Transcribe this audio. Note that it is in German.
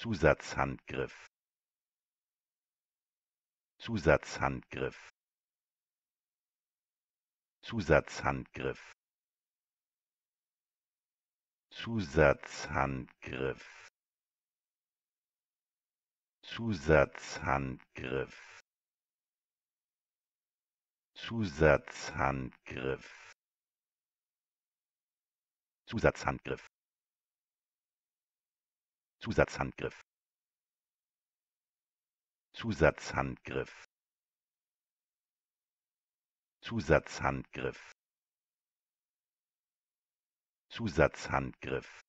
zusatzhandgriff Zusatzhandgriff Zusatzhandgriff Zusatzhandgriff Zusatzhandgriff Zusatzhandgriff Zusatzhandgriff zusatzhandgriff zusatzhandgriff zusatzhandgriff zusatzhandgriff